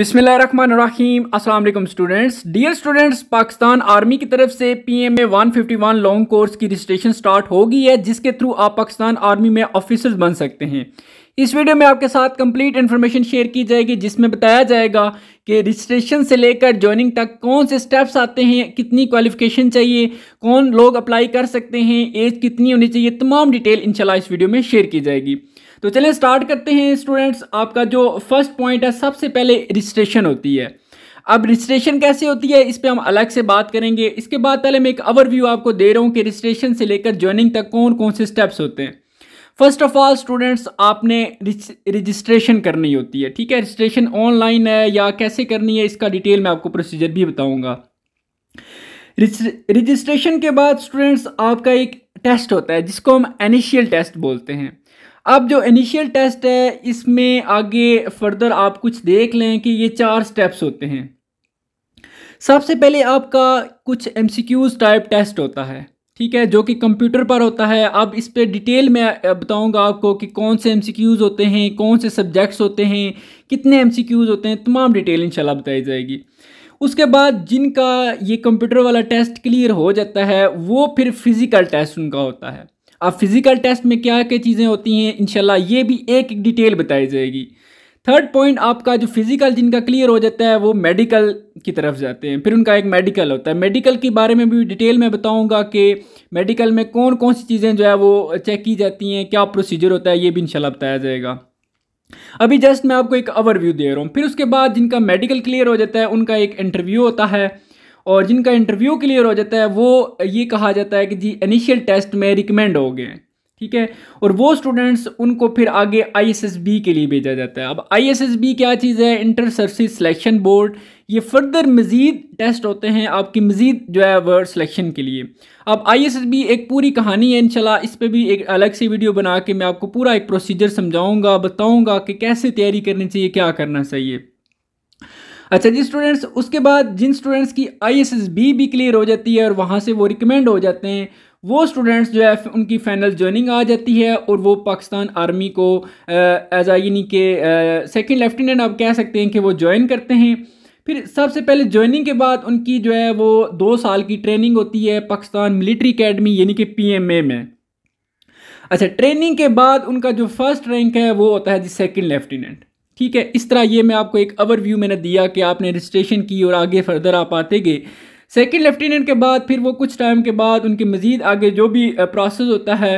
बिसमीम अस्सलाम students dear students Pakistan army की तरफ से P M A one fifty one long course की रजिस्ट्रेशन स्टार्ट हो गई है जिसके थ्रू आप पाकिस्तान आर्मी में ऑफिसर्स बन सकते हैं इस वीडियो में आपके साथ कंप्लीट इन्फॉर्मेशन शेयर की जाएगी जिसमें बताया जाएगा कि रजिस्ट्रेशन से लेकर ज्वाइनिंग तक कौन से स्टेप्स आते हैं कितनी क्वालिफिकेशन चाहिए कौन लोग अप्लाई कर सकते हैं एज कितनी होनी चाहिए तमाम डिटेल इंशाल्लाह इस वीडियो में शेयर की जाएगी तो चलें स्टार्ट करते हैं स्टूडेंट्स आपका जो फर्स्ट पॉइंट है सबसे पहले रजिस्ट्रेशन होती है अब रजिस्ट्रेशन कैसे होती है इस पर हम अलग से बात करेंगे इसके बाद पहले मैं एक ओवरव्यू आपको दे रहा हूँ कि रजिस्ट्रेशन से लेकर ज्वाइनिंग तक कौन कौन से स्टेप्स होते हैं फर्स्ट ऑफ ऑल स्टूडेंट्स आपने रजिस्ट्रेशन करनी होती है ठीक है रजिस्ट्रेशन ऑनलाइन है या कैसे करनी है इसका डिटेल मैं आपको प्रोसीजर भी बताऊँगा रजिस्ट्रेशन के बाद स्टूडेंट्स आपका एक टेस्ट होता है जिसको हम एनिशियल टेस्ट बोलते हैं अब जो इनिशियल टेस्ट है इसमें आगे फर्दर आप कुछ देख लें कि ये चार स्टेप्स होते हैं सबसे पहले आपका कुछ एम टाइप टेस्ट होता है ठीक है जो कि कंप्यूटर पर होता है अब इस पर डिटेल में बताऊंगा आपको कि कौन से एम होते हैं कौन से सब्जेक्ट्स होते हैं कितने एम होते हैं तमाम डिटेल इंशाल्लाह बताई जाएगी उसके बाद जिनका ये कंप्यूटर वाला टेस्ट क्लियर हो जाता है वो फिर फिज़िकल टेस्ट उनका होता है अब फिज़िकल टेस्ट में क्या क्या चीज़ें होती हैं इनशाला ये भी एक एक डिटेल बताई जाएगी थर्ड पॉइंट आपका जो फिज़िकल जिनका क्लियर हो जाता है वो मेडिकल की तरफ जाते हैं फिर उनका एक मेडिकल होता है मेडिकल के बारे में भी डिटेल में बताऊंगा कि मेडिकल में कौन कौन सी चीज़ें जो है वो चेक की जाती हैं क्या प्रोसीजर होता है ये भी इंशाल्लाह बताया जाएगा अभी जस्ट मैं आपको एक ओवरव्यू दे रहा हूँ फिर उसके बाद जिनका मेडिकल क्लियर हो जाता है उनका एक इंटरव्यू होता है और जिनका इंटरव्यू क्लियर हो जाता है वो ये कहा जाता है कि जी इनिशियल टेस्ट में रिकमेंड हो गए ठीक है और वो स्टूडेंट्स उनको फिर आगे आईएसएसबी के लिए भेजा जाता है अब आईएसएसबी क्या चीज़ है इंटर सर्विस सिलेक्शन बोर्ड ये फर्दर मज़ीद टेस्ट होते हैं आपकी मज़ीद जो है वर्ड सिलेक्शन के लिए अब आईएसएसबी एक पूरी कहानी है इनशाला इस पर भी एक अलग से वीडियो बना के मैं आपको पूरा एक प्रोसीजर समझाऊँगा बताऊँगा कि कैसे तैयारी करनी चाहिए क्या करना चाहिए अच्छा जी स्टूडेंट्स उसके बाद जिन स्टूडेंट्स की आई एस एस बी भी क्लियर हो जाती है और वहाँ से वो रिकमेंड हो जाते हैं वो स्टूडेंट्स जो है उनकी फाइनल ज्वाइनिंग आ जाती है और वो पाकिस्तान आर्मी को एज आ यानी कि सेकेंड लेफ्टिनेंट आप कह सकते हैं कि वो ज्वाइन करते हैं फिर सबसे पहले ज्वाइनिंग के बाद उनकी जो है वो दो साल की ट्रेनिंग होती है पाकिस्तान मिलिट्री अकेडमी यानी कि पीएमए में अच्छा ट्रेनिंग के बाद उनका जो फर्स्ट रैंक है वो होता है जी सेकेंड लेफ्टिनेंट ठीक है इस तरह ये मैं आपको एक ओवरव्यू मैंने दिया कि आपने रजिस्ट्रेशन की और आगे फर्दर आप आते गए सेकेंड लेफ्टिनेंट के बाद फिर वो कुछ टाइम के बाद उनके मज़ीद आगे जो भी प्रोसेस होता है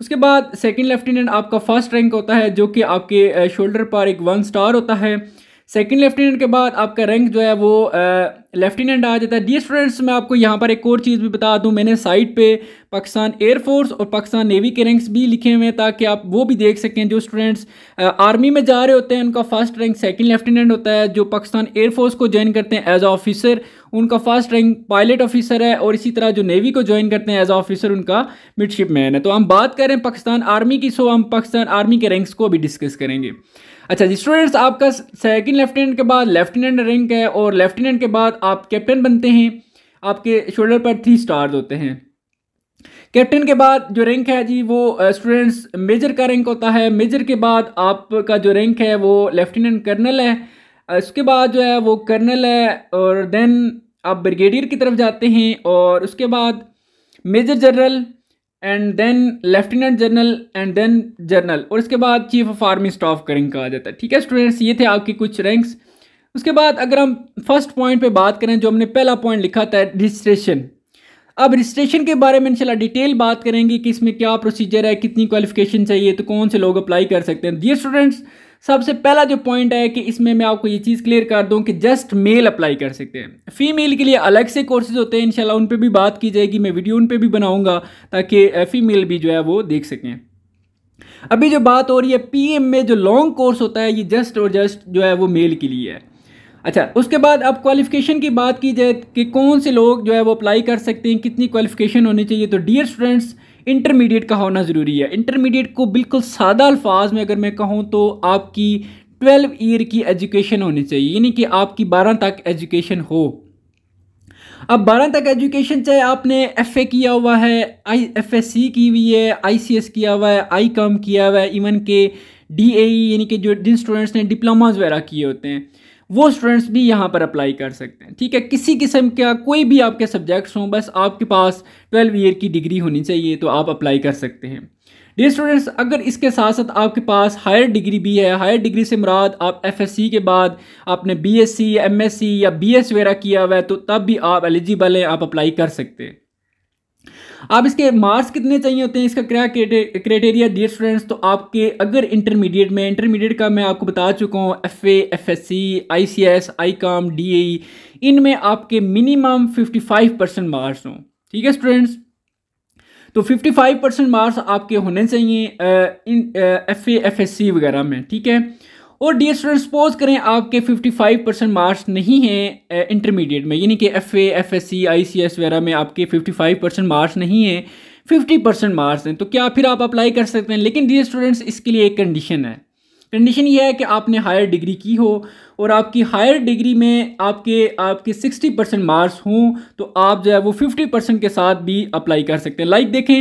उसके बाद सेकेंड लेफ्टिनेंट आपका फर्स्ट रैंक होता है जो कि आपके शोल्डर पर एक वन स्टार होता है सेकेंड लेफ्टिनेंट के बाद आपका रैंक जो है वो आ, लेफ्टिनेंट आ जाता है डी स्टूडेंट्स मैं आपको यहाँ पर एक और चीज़ भी बता दूँ मैंने साइट पे पाकिस्तान एयरफोर्स और पाकिस्तान नेवी के रैंक्स भी लिखे हुए हैं ताकि आप वो भी देख सकें जो स्टूडेंट्स आर्मी में जा रहे होते हैं उनका फर्स्ट रैंक सेकेंड लेफ्टिनेंट होता है जो पाकिस्तान एयरफोर्स को ज्वाइन करते हैं एज ऑफिसर उनका फर्स्ट रैंक पायलट ऑफिसर है और इसी तरह जो नेवी को ज्वाइन करते हैं एज ऑफिसर उनका मिडशिप है तो हम बात करें पाकिस्तान आर्मी की सो हम पाकिस्तान आर्मी के रैंक्स को भी डिस्कस करेंगे अच्छा जी स्टूडेंट्स आपका सेकंड लेफ्टिनेंट के बाद लेफ्टिनेंट रैंक है और लेफ्टिनेंट के बाद आप कैप्टन बनते हैं आपके शोल्डर पर थ्री स्टार्स होते हैं कैप्टन के बाद जो रैंक है जी वो स्टूडेंट्स मेजर का रैंक होता है मेजर के बाद आपका जो रैंक है वो लेफ्टिनेंट कर्नल है उसके बाद जो है वो कर्नल है और देन आप ब्रिगेडियर की तरफ जाते हैं और उसके बाद major general and then lieutenant general and then general और इसके बाद चीफ ऑफ आर्मी स्टाफ का रैंक कहा जाता है ठीक है स्टूडेंट्स ये थे आपकी कुछ रैंक्स उसके बाद अगर हम फर्स्ट पॉइंट पे बात करें जो हमने पहला पॉइंट लिखा था रजिस्ट्रेशन अब रजिस्ट्रेशन के बारे में इंशाल्लाह डिटेल बात करेंगे कि इसमें क्या प्रोसीजर है कितनी क्वालिफिकेशन चाहिए तो कौन से लोग अप्लाई कर सकते हैं डियर स्टूडेंट्स सबसे पहला जो पॉइंट है कि इसमें मैं आपको ये चीज़ क्लियर कर दूँ कि जस्ट मेल अप्लाई कर सकते हैं फीमेल के लिए अलग से कोर्सेज होते हैं इनशाला उन पर भी बात की जाएगी मैं वीडियो उन पर भी बनाऊँगा ताकि फीमेल भी जो है वो देख सकें अभी जो बात हो रही है एम में जो लॉन्ग कोर्स होता है ये जस्ट और जस्ट जो है वो मेल के लिए है अच्छा उसके बाद अब क्वालिफिकेशन की बात की जाए कि कौन से लोग जो है वो अप्लाई कर सकते हैं कितनी क्वालिफिकेशन होनी चाहिए तो डियर स्टूडेंट्स इंटरमीडिएट का होना ज़रूरी है इंटरमीडिएट को बिल्कुल सादा अल्फाज में अगर मैं कहूँ तो आपकी ट्वेल्व ईयर की एजुकेशन होनी चाहिए यानी कि आपकी बारह तक एजुकेशन हो अब बारह तक एजुकेशन चाहे आपने एफ ए किया हुआ है आई एफ एस सी की हुई है आई सी एस किया हुआ है आई कॉम किया हुआ है इवन के डी ए e, यानी कि जो जिन स्टूडेंट्स ने डिप्लोमाज वगैरह किए होते हैं वो स्टूडेंट्स भी यहाँ पर अप्लाई कर सकते हैं ठीक है किसी किस्म का कोई भी आपके सब्जेक्ट्स हों बस आपके पास ट्वेल्व ईयर की डिग्री होनी चाहिए तो आप अप्लाई कर सकते हैं डे स्टूडेंट्स अगर इसके साथ साथ आपके पास हायर डिग्री भी है हायर डिग्री से मुराद आप एफएससी के बाद आपने बीएससी एमएससी या बीएस वगैरह किया हुआ है तो तब भी आप एलिजिबल हैं आप अप्लाई कर सकते हैं आप इसके मार्क्स कितने चाहिए होते हैं इसका क्या क्राइटेरिया डियर स्टूडेंट्स तो आपके अगर इंटरमीडिएट में इंटरमीडिएट का मैं आपको बता चुका हूँ F A F S C I C S I com D A इनमें आपके minimum fifty five percent marks हों ठीक है स्टूडेंट्स तो 55 परसेंट मार्क्स आपके होने चाहिए F A F S C वगैरह में ठीक है और डी स्टूडेंट सपोज करें आपके 55 परसेंट मार्क्स नहीं हैं इंटरमीडिएट में यानी कि F A F S C I C S वगैरह में आपके 55 परसेंट मार्क्स नहीं हैं 50 परसेंट मार्क्स हैं तो क्या फिर आप अप्लाई कर सकते हैं लेकिन डी स्टूडेंट्स इसके लिए एक कंडीशन है कंडीशन ये है कि आपने हायर डिग्री की हो और आपकी हायर डिग्री में आपके आपके 60 परसेंट मार्क्स हों तो आप जो है वो 50 परसेंट के साथ भी अप्लाई कर सकते हैं लाइक देखें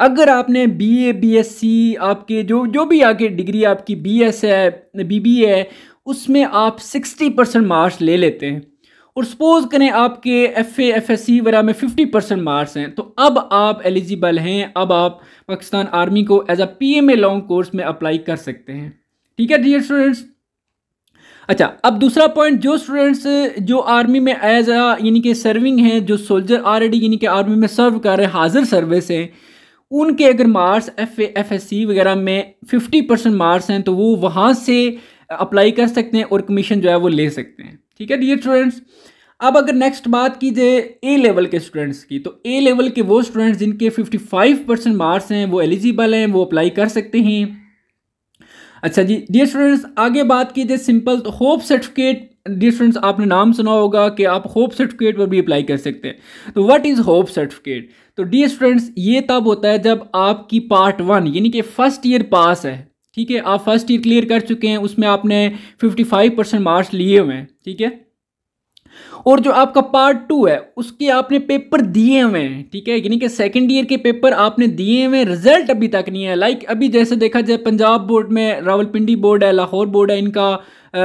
अगर आपने बीए बीएससी आपके जो जो भी आगे डिग्री आपकी बीएस है बीबीए है उसमें आप 60 परसेंट मार्क्स ले लेते हैं और सपोज़ करें आपके एफ एफ एस सी वगैरह में 50 परसेंट मार्क्स हैं तो अब आप एलिजिबल हैं अब आप पाकिस्तान आर्मी को as a P M A long course में अप्लाई कर सकते हैं ठीक है डियर स्टूडेंट्स अच्छा अब दूसरा पॉइंट जो स्टूडेंट्स जो आर्मी में एज अ यानी कि सर्विंग हैं जो सोल्जर ऑलरेडी यानी कि आर्मी में सर्व कर रहे हैं हाजिर सर्विस हैं उनके अगर marks F F S C वगैरह में फिफ्टी परसेंट मार्क्स हैं तो वो वहाँ से अप्लाई कर सकते हैं और कमीशन जो है वो ले सकते हैं ठीक है डियर स्टूडेंट्स अब अगर नेक्स्ट बात की जाए ए लेवल के स्टूडेंट्स की तो ए लेवल के वो स्टूडेंट्स जिनके 55 परसेंट मार्क्स हैं वो एलिजिबल हैं वो अप्लाई कर सकते हैं अच्छा जी डियर स्टूडेंट्स आगे बात की जाए सिंपल तो होप सर्टिफिकेट डी फ्रेंड्स आपने नाम सुना होगा कि आप होप सर्टिफिकेट पर भी अप्लाई कर सकते हैं तो व्हाट इज़ होप सर्टिफिकेट तो डी स्टूडेंट्स ये तब होता है जब आपकी पार्ट वन यानी कि फर्स्ट ईयर पास है ठीक है आप फर्स्ट ईयर क्लियर कर चुके हैं उसमें आपने 55 परसेंट मार्क्स लिए हुए हैं ठीक है और जो आपका पार्ट टू है उसके आपने पेपर दिए हुए हैं ठीक है यानी कि सेकंड ईयर के पेपर आपने दिए हुए हैं रिजल्ट अभी तक नहीं है लाइक अभी जैसे देखा जाए पंजाब बोर्ड में रावलपिंडी बोर्ड है लाहौर बोर्ड है इनका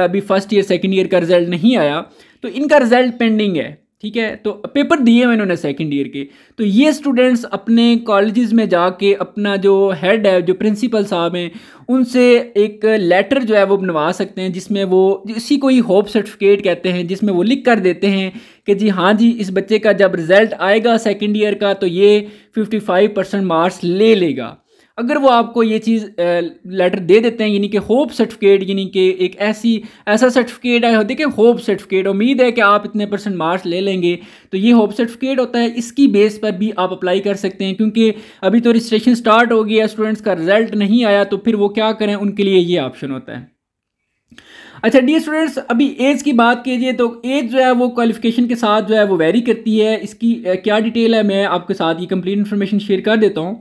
अभी फर्स्ट ईयर सेकेंड ईयर का रिजल्ट नहीं आया तो इनका रिजल्ट पेंडिंग है ठीक है तो पेपर दिए हुए इन्होंने सेकेंड ईयर के तो ये स्टूडेंट्स अपने कॉलेजेस में जाके अपना जो हेड है जो प्रिंसिपल साहब हैं उनसे एक लेटर जो है वो बनवा सकते हैं जिसमें वो इसी को ही होप सर्टिफिकेट कहते हैं जिसमें वो लिख कर देते हैं कि जी हाँ जी इस बच्चे का जब रिज़ल्ट आएगा सेकेंड ईयर का तो ये फिफ्टी फाइव परसेंट मार्क्स ले लेगा अगर वो आपको ये चीज़ लेटर दे देते हैं यानी कि होप सर्टिफिकेट यानी कि एक ऐसी ऐसा सर्टिफिकेट है देखिए होप सर्टिफिकेट उम्मीद है कि आप इतने परसेंट मार्क्स ले लेंगे तो ये होप सर्टिफिकेट होता है इसकी बेस पर भी आप अप्लाई कर सकते हैं क्योंकि अभी तो रजिस्ट्रेशन स्टार्ट हो गई स्टूडेंट्स का रिजल्ट नहीं आया तो फिर वो क्या करें उनके लिए ये ऑप्शन होता है अच्छा डी स्टूडेंट्स अभी एज की बात कीजिए तो एज जो है वो क्वालिफिकेशन के साथ जो है वो वेरी करती है इसकी क्या डिटेल है मैं आपके साथ ये कंप्लीट इन्फॉर्मेशन शेयर कर देता हूँ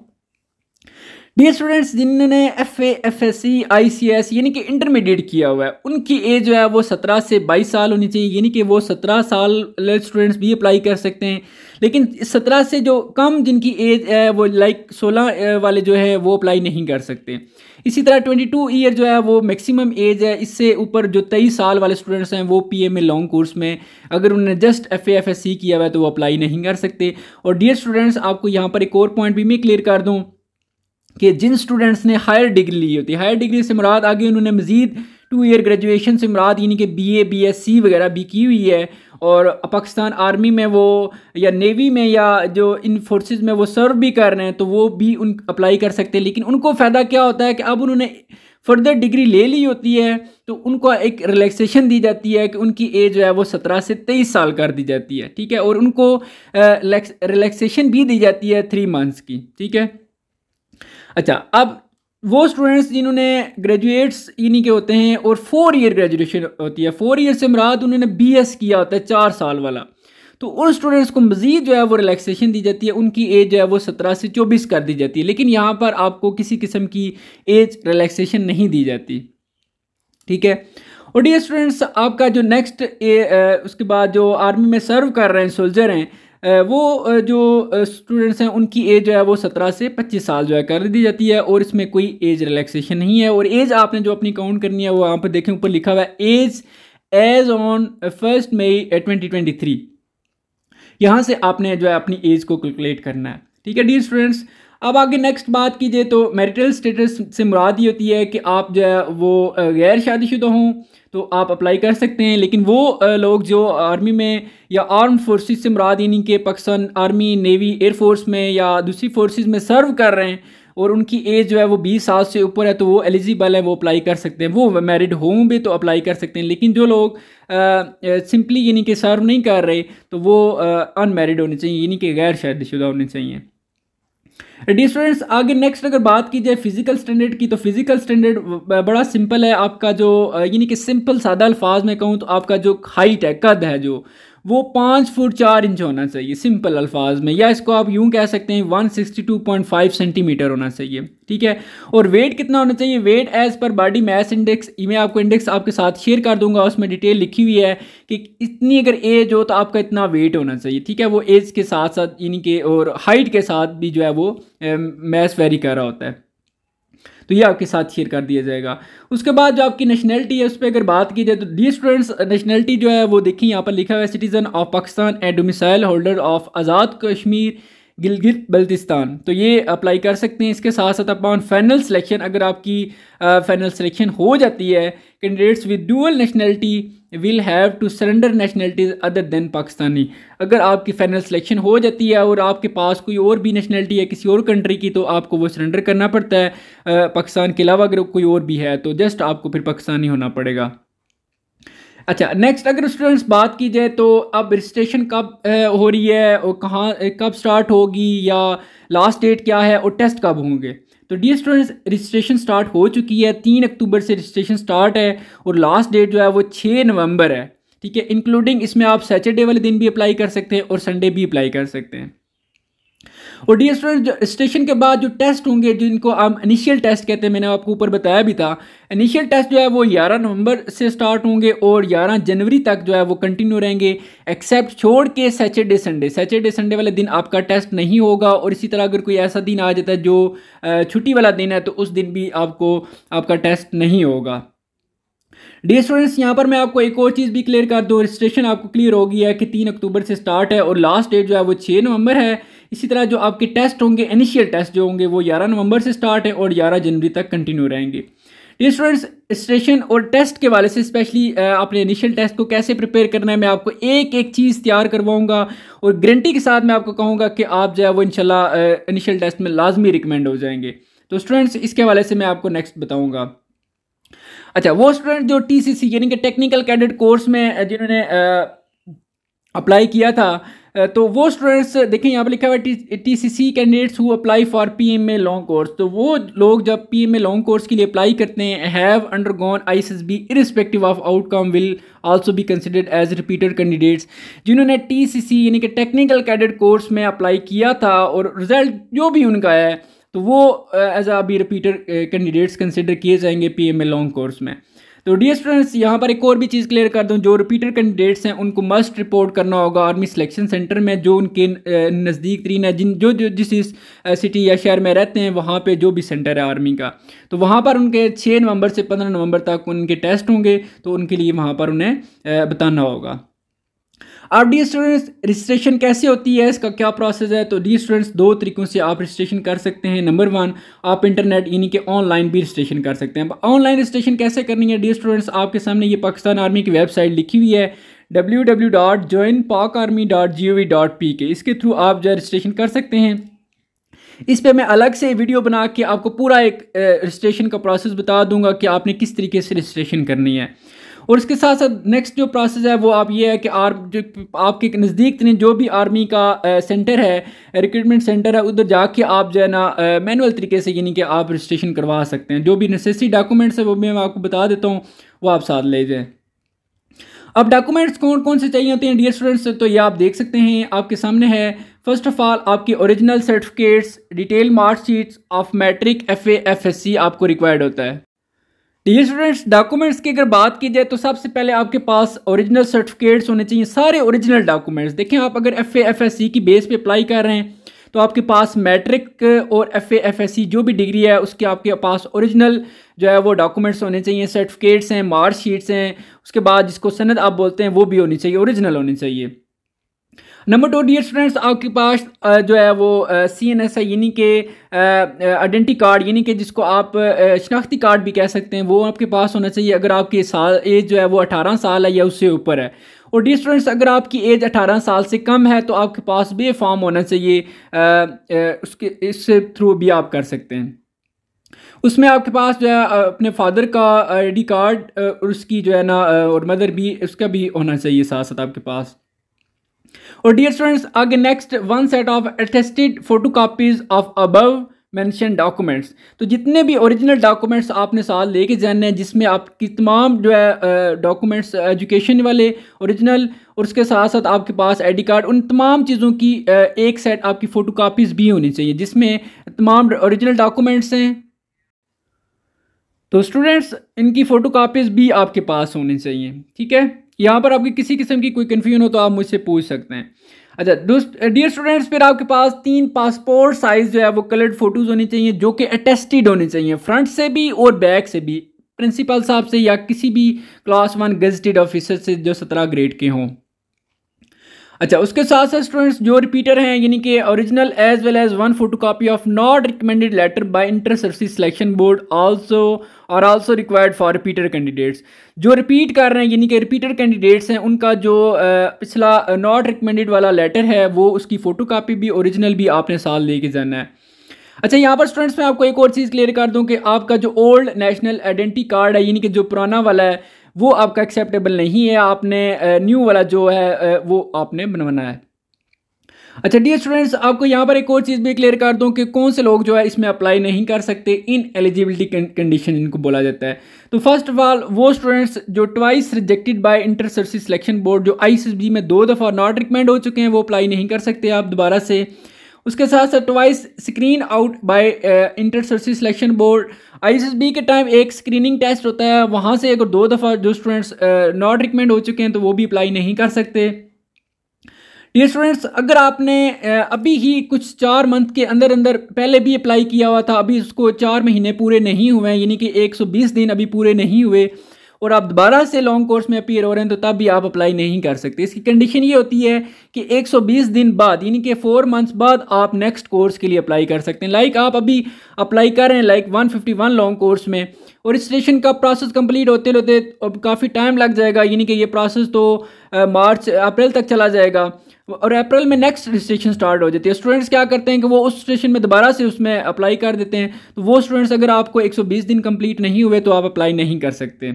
डियर स्टूडेंट्स जिन्होंने F A F S C I C S यानी कि इंटरमीडिएट किया हुआ है उनकी एज जो है वो सत्रह से बाईस साल होनी चाहिए यानी कि वो सत्रह साल स्टूडेंट्स भी अप्लाई कर सकते हैं लेकिन सत्रह से जो कम जिनकी एज है वो लाइक सोलह वाले जो है वो अप्लाई नहीं कर सकते इसी तरह ट्वेंटी टू ईयर जो है वो मैक्सिमम एज है इससे ऊपर जो तेईस साल वाले स्टूडेंट्स हैं वो P M A long course में अगर उन्होंने just F A F S C किया हुआ है तो वो अप्लाई नहीं कर सकते और डियर स्टूडेंट्स आपको यहाँ पर एक और पॉइंट भी मैं क्लियर कर दूँ कि जिन स्टूडेंट्स ने हायर डिग्री ली होती है हायर डिग्री से मुराद आगे उन्होंने मज़ीद टू ईयर ग्रेजुएशन से मुराद यानी कि B A B S C वगैरह भी की हुई है और पाकिस्तान आर्मी में वो या नेवी में या जो इन फोर्सेस में वो सर्व भी कर रहे हैं तो वो भी उन अप्लाई कर सकते हैं लेकिन उनको फ़ायदा क्या होता है कि अब उन्होंने फर्दर डिग्री ले ली होती है तो उनको एक रिलैक्सेशन दी जाती है कि उनकी एज जो है वो सत्रह से तेईस साल कर दी जाती है ठीक है और उनको रिलैक्सेशन भी दी जाती है थ्री मंथ्स की ठीक है अच्छा अब वो स्टूडेंट्स जिन्होंने ग्रेजुएट्स इन्हीं के होते हैं और फोर ईयर ग्रेजुएशन होती है फोर ईयर से मराद उन्होंने बी एस किया होता है चार साल वाला तो उन स्टूडेंट्स को मज़ीद जो है वो रिलैक्सेशन दी जाती है उनकी एज जो है वो सत्रह से चौबीस कर दी जाती है लेकिन यहाँ पर आपको किसी किस्म की एज रिलैक्सेशन नहीं दी जाती ठीक है और डी स्टूडेंट्स आपका जो नेक्स्ट उसके बाद जो आर्मी में सर्व कर रहे हैं सोल्जर हैं वो जो स्टूडेंट्स हैं उनकी एज जो है वो सत्रह से पच्चीस साल जो है कर दी जाती है और इसमें कोई एज रिलैक्सेशन नहीं है और एज आपने जो अपनी काउंट करनी है वो यहाँ पर देखें ऊपर लिखा हुआ है age age on first May twenty twenty three यहाँ से आपने जो है अपनी एज को कैलकुलेट करना है ठीक है डी स्टूडेंट्स अब आगे नेक्स्ट बात कीजिए तो मैरिटल स्टेटस से मुराद ये होती है कि आप जो है वो गैर शादीशुदा हों तो आप अप्लाई कर सकते हैं लेकिन वो लोग जो आर्मी में या आर्म फोर्सेस से मुराद यानी कि पाकिस्तान आर्मी नेवी एयरफोर्स में या दूसरी फोर्सेस में सर्व कर रहे हैं और उनकी एज जो है वो बीस साल से ऊपर है तो वो एलिजिबल है वो अप्लाई कर सकते हैं वो मैरिड होम भी तो अप्लाई कर सकते हैं लेकिन जो लोग सिंपली यानी कि सर्व नहीं कर रहे तो वो अनमेरिड होने चाहिए यानी कि गैर शादीशुदा होने चाहिए डी स्टूडेंट्स आगे नेक्स्ट अगर बात की जाए फिजिकल स्टैंडर्ड की तो फिजिकल स्टैंडर्ड बड़ा सिंपल है आपका जो यानी कि सिंपल सादा अल्फाज में कहूँ तो आपका जो हाइट है कद है जो वो पाँच फुट चार इंच होना चाहिए सिंपल अल्फाज में या इसको आप यूँ कह सकते हैं 162.5 सेंटीमीटर होना चाहिए ठीक है और वेट कितना होना चाहिए वेट एज पर बॉडी मैस इंडेक्स मैं आपको इंडेक्स आपके साथ शेयर कर दूंगा उसमें डिटेल लिखी हुई है कि इतनी अगर एज हो तो आपका इतना वेट होना चाहिए ठीक है वो एज के साथ साथ यानी कि और हाइट के साथ भी जो है वो मैस वेरी कर रहा होता है तो ये आपके साथ शेयर कर दिया जाएगा उसके बाद जो आपकी नेशनलिटी है उस पर अगर बात की जाए तो डी स्टूडेंट्स नेशनैलिटी जो है वो देखिए यहाँ पर लिखा हुआ है citizen of Pakistan and domicile holder of Azad Kashmir Gilgit Baltistan तो ये अप्लाई कर सकते हैं इसके साथ साथ अपॉन फाइनल सिलेक्शन अगर आपकी फाइनल uh, सिलेक्शन हो जाती है candidates with dual nationality will have to surrender nationalities other than Pakistani अगर आपकी फाइनल सिलेक्शन हो जाती है और आपके पास कोई और भी नेशनलिटी है किसी और कंट्री की तो आपको वो सरेंडर करना पड़ता है पाकिस्तान uh, के अलावा अगर कोई और भी है तो जस्ट आपको फिर पाकिस्तानी होना पड़ेगा अच्छा नेक्स्ट अगर स्टूडेंट्स बात की जाए तो अब रजिस्ट्रेशन कब हो रही है और कहाँ कब स्टार्ट होगी या लास्ट डेट क्या है और टेस्ट कब होंगे तो डी स्टूडेंट्स रजिस्ट्रेशन स्टार्ट हो चुकी है तीन अक्टूबर से रजिस्ट्रेशन स्टार्ट है और लास्ट डेट जो है वो छः नवंबर है ठीक है इंक्लूडिंग इसमें आप सैटरडे वाले दिन भी अप्लाई कर सकते हैं और संडे भी अप्लाई कर सकते हैं और डी स्टेशन के बाद जो टेस्ट होंगे जिनको हम इनिशियल टेस्ट कहते हैं मैंने आपको ऊपर बताया भी था इनिशियल टेस्ट जो है वो 11 नवंबर से स्टार्ट होंगे और 11 जनवरी तक जो है वो कंटिन्यू रहेंगे एक्सेप्ट छोड़ के सैचरडे संडे सैचरडे संडे वाले दिन आपका टेस्ट नहीं होगा और इसी तरह अगर कोई ऐसा दिन आ जाता है जो छुट्टी वाला दिन है तो उस दिन भी आपको आपका टेस्ट नहीं होगा डी स्टूडेंट्स यहाँ पर मैं आपको एक और चीज़ भी क्लियर कर दूँ रजिस्ट्रेशन आपको क्लियर हो होगी है कि तीन अक्टूबर से स्टार्ट है और लास्ट डेट जो है वो छः नवंबर है इसी तरह जो आपके टेस्ट होंगे इनिशियल टेस्ट जो होंगे वो ग्यारह नवंबर से स्टार्ट है और ग्यारह जनवरी तक कंटिन्यू रहेंगे स्टूडेंट्स स्टेशन और टेस्ट के वाले से स्पेशली अपने इनिशियल टेस्ट को कैसे प्रिपेयर करना है मैं आपको एक एक चीज़ तैयार करवाऊंगा और गारंटी के साथ मैं आपको कहूंगा कि आप जो है वो इनशाला इनिशियल टेस्ट में लाजमी रिकमेंड हो जाएंगे तो स्टूडेंट्स इसके वाले से मैं आपको नेक्स्ट बताऊँगा अच्छा वो स्टूडेंट जो टी सी सी यानी कि टेक्निकल कैडेट कोर्स में जिन्होंने अप्लाई किया था तो वो स्टूडेंट्स देखें यहाँ पर लिखा हुआ है T C C candidates who apply for P M A long course तो वो लोग जब P M A long course के लिए अप्लाई करते हैं have gone I S S B irrespective of outcome will also be considered as repeated candidates जिन्होंने T C C यानी कि टेक्निकल कैडेट कोर्स में अप्लाई किया था और रिजल्ट जो भी उनका है तो वो as a repeated candidates consider किए जाएंगे P M A long course में तो डी स्टूडेंट्स यहाँ पर एक और भी चीज़ क्लियर कर दूँ जो रिपीटर कैंडिडेट्स हैं उनको मस्ट रिपोर्ट करना होगा आर्मी सिलेक्शन सेंटर में जो उनके नज़दीक तरीन है जिन जो जो जिस सिटी या शहर में रहते हैं वहाँ पर जो भी सेंटर है आर्मी का तो वहाँ पर उनके छः नवंबर से पंद्रह नवंबर तक उनके टेस्ट होंगे तो उनके लिए वहाँ पर उन्हें बताना होगा अब डी स्टूडेंट्स रजिस्ट्रेशन कैसे होती है इसका क्या प्रोसेस है तो डी स्टूडेंट्स दो तरीकों से आप रजिस्ट्रेशन कर सकते हैं नंबर वन आप इंटरनेट यानी कि ऑनलाइन भी रजिस्ट्रेशन कर सकते हैं ऑनलाइन रजिस्ट्रेशन कैसे करनी है डी स्टूडेंट्स आपके सामने ये पाकिस्तान आर्मी की वेबसाइट लिखी हुई है W W dot join Pak army dot G O V dot P K इसके थ्रू आप जो रजिस्ट्रेशन कर सकते हैं इस पर मैं अलग से वीडियो बना के आपको पूरा एक रजिस्ट्रेशन का प्रोसेस बता दूंगा कि आपने किस तरीके से रजिस्ट्रेशन करनी है और इसके साथ साथ नेक्स्ट जो प्रोसेस है वो आप ये है कि आर जो आपके नज़दीक जो भी आर्मी का सेंटर है रिक्रूटमेंट सेंटर है उधर जाके आप जो है ना मैनुअल तरीके से यानी कि आप रजिस्ट्रेशन करवा सकते हैं जो भी नेसेसरी डॉक्यूमेंट्स है वो मैं आपको बता देता हूँ वो आप साथ ले जाएँ अब डॉक्यूमेंट्स कौन कौन से चाहिए होते हैं डियर स्टूडेंट्स तो ये आप देख सकते हैं आपके सामने है फर्स्ट ऑफ ऑल आपके original certificates detail marksheets of matric F FSc F S C आपको रिक्वायर्ड होता है डियर स्टूडेंट्स डॉक्यूमेंट्स की अगर बात की जाए तो सबसे पहले आपके पास ओरिजिनल सर्टिफिकेट्स होने चाहिए सारे ओरिजिनल डॉक्यूमेंट्स देखें आप अगर एफ एफ एस सी की बेस पे अप्लाई कर रहे हैं तो आपके पास मैट्रिक और एफ एफ एस सी जो भी डिग्री है उसके आपके पास ओरिजिनल जो है वो डॉक्यूमेंट्स होने चाहिए सर्टिफिकेट्स हैं मार्कशीट्स हैं उसके बाद जिसको सनद आप बोलते हैं वो भी होनी चाहिए ओरिजिनल होनी चाहिए नंबर टू डियर स्टूडेंट्स आपके पास जो है वो सी एन एस आई यानी कि आइडेंटी कार्ड यानी कि जिसको आप शनाख्ती कार्ड भी कह सकते हैं वो आपके पास होना चाहिए अगर आपकी साल एज जो है वो अठारह साल है या उससे ऊपर है और डी स्टूडेंट्स अगर आपकी एज 18 साल से कम है तो आपके पास भी फॉर्म होना चाहिए आ, आ, उसके इस थ्रू भी आप कर सकते हैं उसमें आपके पास जो है अपने फादर का आई कार्ड और उसकी जो है ना और मदर भी उसका भी होना चाहिए साथ साथ आपके पास और डियर स्टूडेंट्स आगे next one set of attested photo copies of above mentioned documents तो जितने भी ओरिजिनल डॉक्यूमेंट्स आपने साल लेके जाने हैं जिसमें आपकी तमाम जो है डॉक्यूमेंट्स एजुकेशन वाले ओरिजिनल और उसके साथ साथ आपके पास आईडी कार्ड उन तमाम चीज़ों की एक सेट आपकी फ़ोटो कापीज़ भी होनी चाहिए जिसमें तमाम ओरिजिनल डॉक्यूमेंट्स हैं तो स्टूडेंट्स इनकी फ़ोटो कापीज़ भी आपके पास होनी चाहिए ठीक है यहाँ पर आपकी किसी किस्म की कोई कन्फ्यूजन हो तो आप मुझसे पूछ सकते हैं अच्छा दोस्त डियर स्टूडेंट्स फिर आपके पास तीन पासपोर्ट साइज जो है वो कलर्ड फोटोज़ होनी चाहिए जो कि अटेस्टेड होने चाहिए फ्रंट से भी और बैक से भी प्रिंसिपल साहब से या किसी भी क्लास वन गजटेड ऑफिसर से जो सत्रह ग्रेड के हों अच्छा उसके साथ साथ स्टूडेंट्स जो रिपीटर हैं यानी कि original as well as one photo copy of not recommended letter by inter service selection board also और also required for repeater candidates जो रिपीट कर रहे हैं यानी कि रिपीटर कैंडिडेट्स हैं उनका जो पिछला नॉट रिकमेंडेड वाला लेटर है वो उसकी फ़ोटो कापी भी ओरिजिनल भी आपने साल लेके जाना है अच्छा यहाँ पर स्टूडेंट्स मैं आपको एक और चीज़ क्लियर कर दूँ कि आपका जो ओल्ड नेशनल आइडेंटिटी कार्ड है यानी कि जो पुराना वाला है वो आपका एक्सेप्टेबल नहीं है आपने न्यू वाला जो है वो आपने बनवाना है अच्छा डी स्टूडेंट्स आपको यहाँ पर एक और चीज़ भी क्लियर कर दूँ कि कौन से लोग जो है इसमें अप्लाई नहीं कर सकते इन एलिजिबिलिटी कंडीशन इनको बोला जाता है तो फर्स्ट ऑफ ऑल वो स्टूडेंट्स जो twice rejected by inter service selection board जो आई में दो दफ़ा नॉट रिकमेंड हो चुके हैं वो अप्लाई नहीं कर सकते आप दोबारा से उसके साथ साथ twice screen out by inter service selection board ISSB के टाइम एक स्क्रीनिंग टेस्ट होता है वहाँ से अगर दो दफ़ा जो स्टूडेंट्स नॉट रिकमेंड हो चुके हैं तो वो भी अप्लाई नहीं कर सकते डियर स्टूडेंट्स अगर आपने uh, अभी ही कुछ चार मंथ के अंदर अंदर पहले भी अप्लाई किया हुआ था अभी उसको चार महीने पूरे नहीं हुए हैं यानी कि 120 दिन अभी पूरे नहीं हुए और आप दोबारा से लॉन्ग कोर्स में अपीयर हो रहे हैं तो तब भी आप अप्लाई नहीं कर सकते इसकी कंडीशन ये होती है कि 120 दिन बाद यानी कि फोर मंथ्स बाद आप नेक्स्ट कोर्स के लिए अप्लाई कर सकते हैं लाइक आप अभी अप्लाई कर रहे हैं लाइक 151 लॉन्ग कोर्स में और रजिस्ट्रेशन का प्रोसेस कंप्लीट होते होते अब काफ़ी टाइम लग जाएगा यानी कि ये प्रोसेस तो मार्च अप्रैल तक चला जाएगा और अप्रैल में नेक्स्ट रजिस्ट्रेशन स्टार्ट हो जाती है स्टूडेंट्स क्या करते हैं कि वो उस स्टेशन में दोबारा से उसमें अप्लाई कर देते हैं तो वो स्टूडेंट्स अगर आपको 120 दिन कंप्लीट नहीं हुए तो आप अप्लाई नहीं कर सकते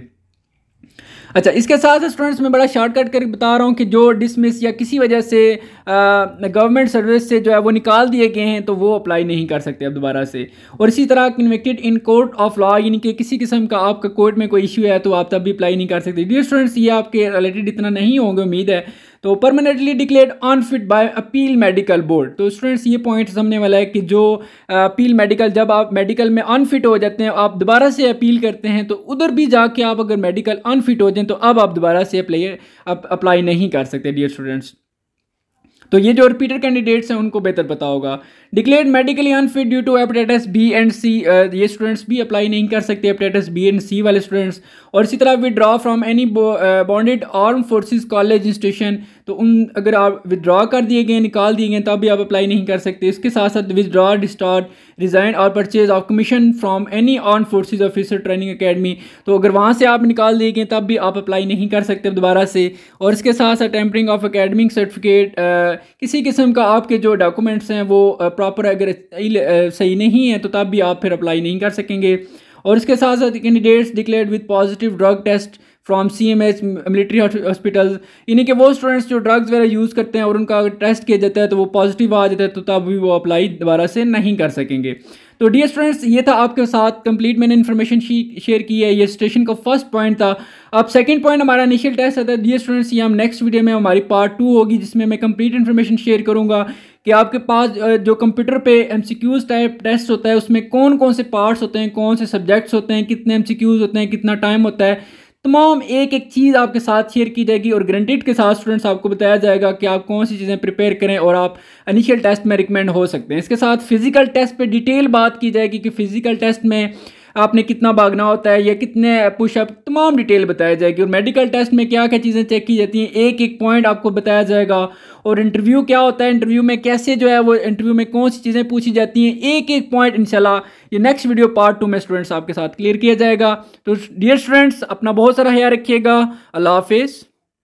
अच्छा इसके साथ स्टूडेंट्स मैं बड़ा शॉर्टकट करके बता रहा हूँ कि जो डिसमिस या किसी वजह से गवर्नमेंट सर्विस से जो है वो निकाल दिए गए हैं तो वो अप्लाई नहीं कर सकते अब दोबारा से और इसी तरह convicted in court of law यानी कि किसी किस्म का आपका कोर्ट में कोई इशू है तो आप तब भी अप्लाई नहीं कर सकते डी स्टूडेंट्स ये आपके रिलेटेड इतना नहीं होंगे उम्मीद है तो permanently declare unfit by appeal medical board तो स्टूडेंट्स ये पॉइंट समझने वाला है कि जो अपील मेडिकल जब आप मेडिकल में अनफिट हो जाते हैं आप दोबारा से अपील करते हैं तो उधर भी जाके आप अगर मेडिकल अनफिट हो जाए तो अब आप दोबारा से अप्लाई अप्लाई नहीं कर सकते डियर स्टूडेंट्स तो ये जो रिपीटर कैंडिडेट्स हैं उनको बेहतर पता होगा declare medically unfit due to hepatitis B and C ये स्टूडेंट्स भी अप्लाई नहीं कर सकते हेपेटाइटिस बी एंड सी वाले स्टूडेंट्स और इसी तरह withdraw from any bonded arm forces college institution तो उन अगर आप विदड्रॉ कर दिए गए निकाल दिए गए तब भी आप अप्लाई नहीं कर सकते इसके साथ साथ विदड्रॉ डिस्टार्ट रिजाइन और purchase of commission from any arm forces officer training academy तो अगर वहाँ से आप निकाल दिए गए तब भी आप अप्लाई नहीं कर सकते दोबारा से और इसके साथ साथ टेम्परिंग ऑफ अकेडमिक सर्टिफिकेट किसी किस्म का आपके जो डॉक्यूमेंट्स हैं वो uh, प्रॉपर अगर सही नहीं है तो तब भी आप फिर अप्लाई नहीं कर सकेंगे और इसके साथ साथ candidates declare with positive drug test from C M S military hospital यानी कि वो स्टूडेंट्स जो ड्रग्स वगैरह यूज़ करते हैं और उनका अगर टेस्ट किया जाता है तो वो पॉजिटिव आ जाता है तो तब भी वो अप्लाई दोबारा से नहीं कर सकेंगे तो डियर स्टूडेंट्स ये था आपके साथ कंप्लीट मैंने इन्फॉर्मेशन शेयर की है ये स्टेशन का फर्स्ट पॉइंट था अब सेकेंड पॉइंट हमारा इनिशियल टेस्ट आता है डियर तो स्टूडेंट्स ये हम नेक्स्ट वीडियो में हमारी पार्ट टू होगी जिसमें मैं कंप्लीट इन्फॉर्मेशन शेयर करूँगा कि आपके पास जो कंप्यूटर पे एम टाइप टेस्ट होता है उसमें कौन कौन से पार्ट्स होते हैं कौन से सब्जेक्ट्स होते हैं कितने एम होते हैं कितना टाइम होता है तमाम एक एक चीज़ आपके साथ शेयर की जाएगी और ग्रंटेड के साथ स्टूडेंट्स आपको बताया जाएगा कि आप कौन सी चीज़ें प्रिपेयर करें और आप इनिशियल टेस्ट में रिकमेंड हो सकते हैं इसके साथ फिजिकल टेस्ट पर डिटेल बात की जाएगी कि फिजिकल टेस्ट में आपने कितना भागना होता है या कितने पुशअप तमाम डिटेल बताई जाएगी और मेडिकल टेस्ट में क्या क्या चीज़ें चेक की जाती हैं एक एक पॉइंट आपको बताया जाएगा और इंटरव्यू क्या होता है इंटरव्यू में कैसे जो है वो इंटरव्यू में कौन सी चीज़ें पूछी जाती हैं एक एक पॉइंट इंशाल्लाह ये नेक्स्ट वीडियो पार्ट टू में स्टूडेंट्स आपके साथ क्लियर किया जाएगा तो डियर स्टूडेंट्स अपना बहुत सारा ख्याल रखिएगा अल्लाह हाफिज़